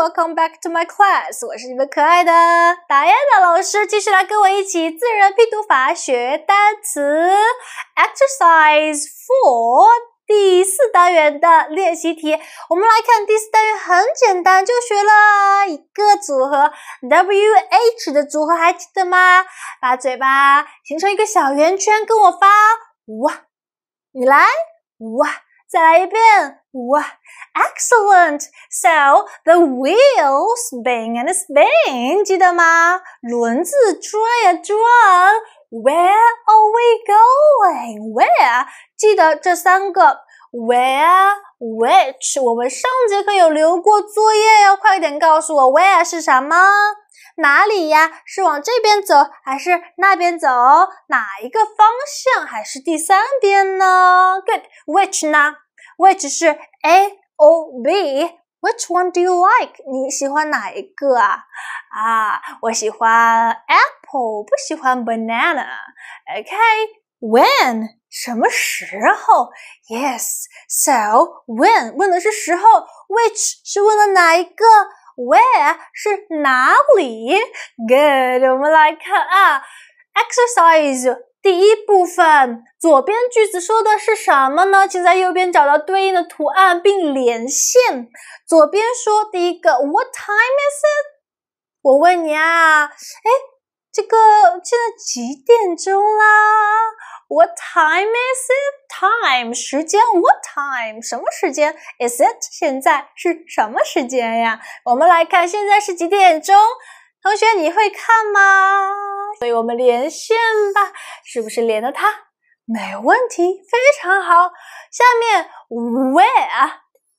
Welcome back to my class，我是你们可爱的达 i a 老师，继续来跟我一起自然拼读法学单词。Exercise four 第四单元的练习题，我们来看第四单元很简单，就学了一个组合 W H 的组合，还记得吗？把嘴巴形成一个小圆圈，跟我发哇，你来哇。再来一遍，哇，excellent。So the wheels p a n g and spin，记得吗？轮子转呀转。Where are we going？Where？记得这三个？Where？Which？我们上节课有留过作业，要快点告诉我 Where 是什么？哪里呀？是往这边走还是那边走？哪一个方向还是第三边呢？Good，which 呢？Which 是 A O B？Which one do you like？你喜欢哪一个啊？啊，我喜欢 apple，不喜欢 banana。o k when？什么时候？Yes，so when？问的是时候，which 是问了哪一个？Where 是哪里？Good，我们来看啊，Exercise 第一部分，左边句子说的是什么呢？请在右边找到对应的图案并连线。左边说第一个，What time is it？我问你啊，哎。这个现在几点钟啦？What time is it？Time 时间。What time 什么时间？Is it 现在是什么时间呀？我们来看现在是几点钟。同学你会看吗？所以我们连线吧，是不是连的它？没问题，非常好。下面 Where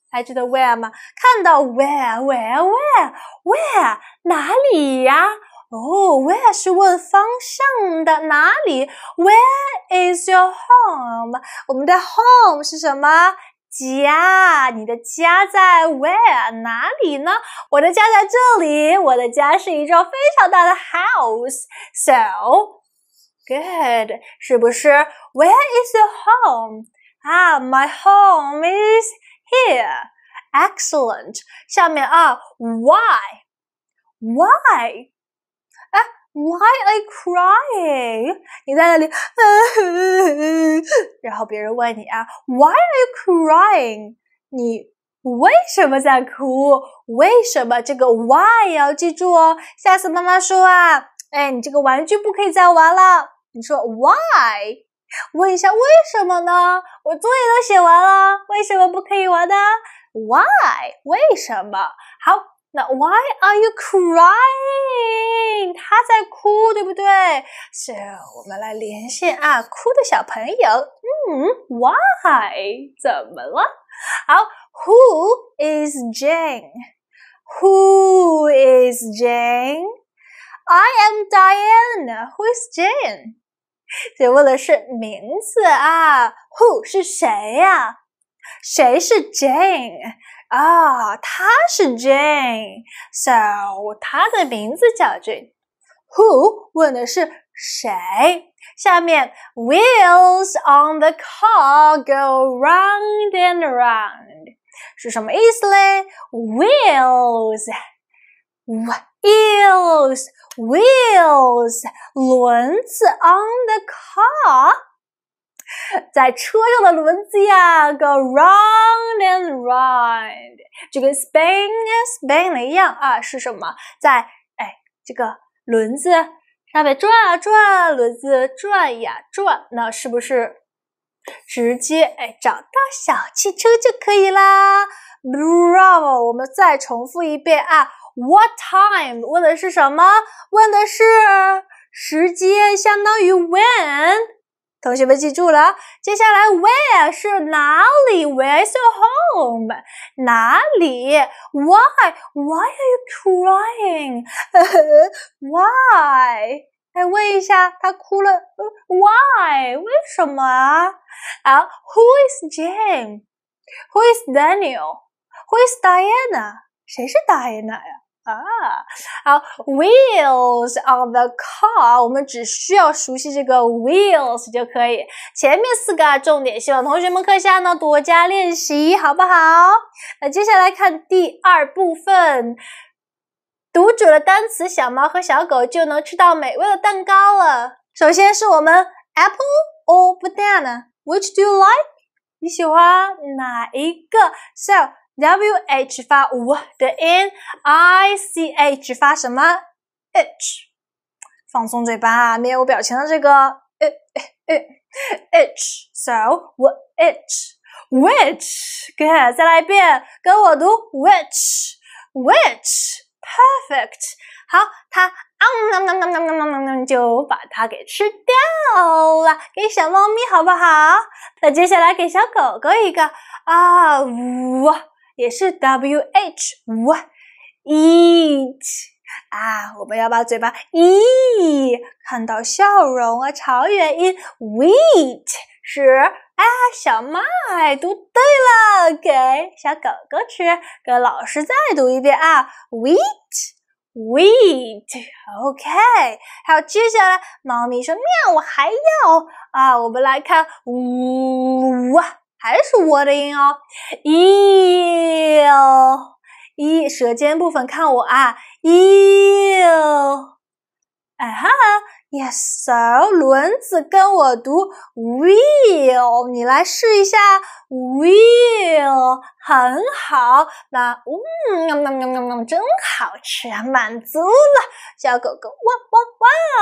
还记得 Where 吗？看到 Where Where Where Where 哪里呀？Oh, where 是问方向的哪里？Where is your home？我们的 home 是什么？家，你的家在 where 哪里呢？我的家在这里，我的家是一幢非常大的 house。So good，是不是？Where is your home？啊、ah,，my home is here。Excellent。下面啊，why？Why？Why are you crying？你在那里，然后别人问你，Why 啊 are you crying？你为什么在哭？为什么这个 Why 要记住哦？下次妈妈说啊，哎，你这个玩具不可以再玩了。你说 Why？问一下为什么呢？我作业都写完了，为什么不可以玩呢？Why？为什么？好。那 Why are you crying？他在哭，对不对？是我们来连线啊，哭的小朋友，嗯，Why？怎么了？好，Who is Jane？Who is Jane？I am Diana. Who is Jane？这问的是名字啊，Who 是谁呀？谁是 Jane？哦，她是 Jane，so 她的名字叫 Jane。Who 问的是谁？下面 wheels on the car go round and round 是什么意思嘞？Wheels，wheels，wheels，轮子 on the car。在车上的轮子呀，go round and round，就跟 spin and spin 的一样啊，是什么？在哎，这个轮子上面转啊转，轮子转呀转，那是不是直接哎找到小汽车就可以啦 b r o e 我们再重复一遍啊。What time？问的是什么？问的是时间，相当于 when。同学们记住了，接下来 Where 是哪里？Where's your home？哪里？Why？Why are you crying？Why？来问一下，他哭了，Why？为什么啊？啊，Who is Jane？Who is Daniel？Who is Diana？谁是 Diana 呀？啊，好，wheels on the car，我们只需要熟悉这个 wheels 就可以。前面四个重点，希望同学们课下呢多加练习，好不好？那接下来看第二部分，读准了单词，小猫和小狗就能吃到美味的蛋糕了。首先是我们 apple or banana，which do you like？你喜欢哪一个？So。W H 发五的 N I C H 发什么？H，放松嘴巴，面无表情的这个 H。So w h H, which? Good，再来一遍，跟我读，which? Which? Perfect。好，它啊，就把它给吃掉了，给小猫咪好不好？那接下来给小狗狗一个啊呜。也是 W H w eat 啊，我们要把嘴巴 Eat 看到笑容啊，朝元音 Wheat 是啊，小麦。读对了，给小狗狗吃，给老师再读一遍啊，Wheat Wheat OK，好，接下来猫咪说喵，我还要啊，我们来看呜。哇还是窝的音哦 i 一舌尖部分看我啊 i 哎哈哈，yes s i r 轮子跟我读 w e e l 你来试一下 w e e l 很好，那嗯，真好吃啊，满足了，小狗狗汪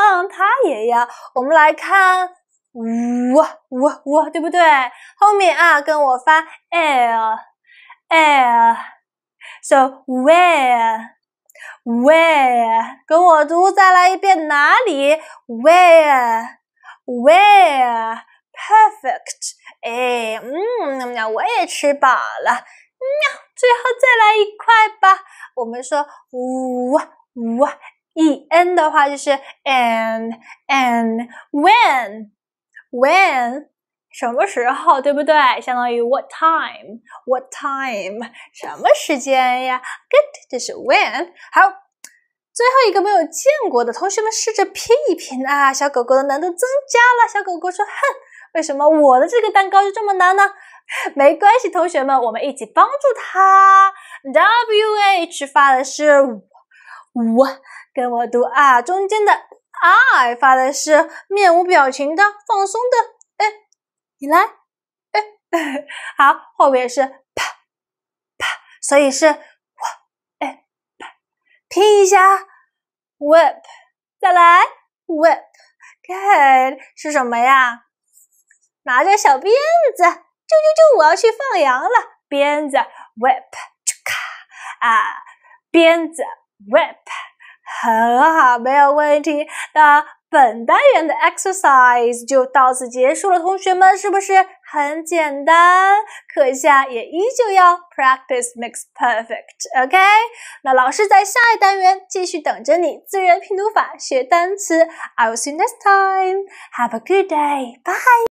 汪汪，它也要，我们来看。呜呜呜，对不对？后面啊，跟我发 l l。s o where where，跟我读，再来一遍，哪里 where where？Perfect，哎，嗯，喵，我也吃饱了，喵，最后再来一块吧。我们说呜呜，e n 的话就是 an an when。When 什么时候，对不对？相当于 What time？What time？什么时间呀？Good，这是 When。好，最后一个没有见过的，同学们试着拼一拼啊。小狗狗的难度增加了。小狗狗说：“哼，为什么我的这个蛋糕就这么难呢？”没关系，同学们，我们一起帮助它。W H 发的是五，跟我读啊，中间的。I 发的是面无表情的、放松的，哎，你来，哎，好，后面是啪啪，所以是哇，哎，啪，拼一下，whip，再来 w h i p g o d 是什么呀？拿着小鞭子，啾啾啾，我要去放羊了，鞭子 whip，就卡啊，鞭子 whip。很好，没有问题。那本单元的 exercise 就到此结束了，同学们是不是很简单？课下也依旧要 practice makes perfect，OK？那老师在下一单元继续等着你，自然拼读法学单词。I i l l see you next time. Have a good day. Bye.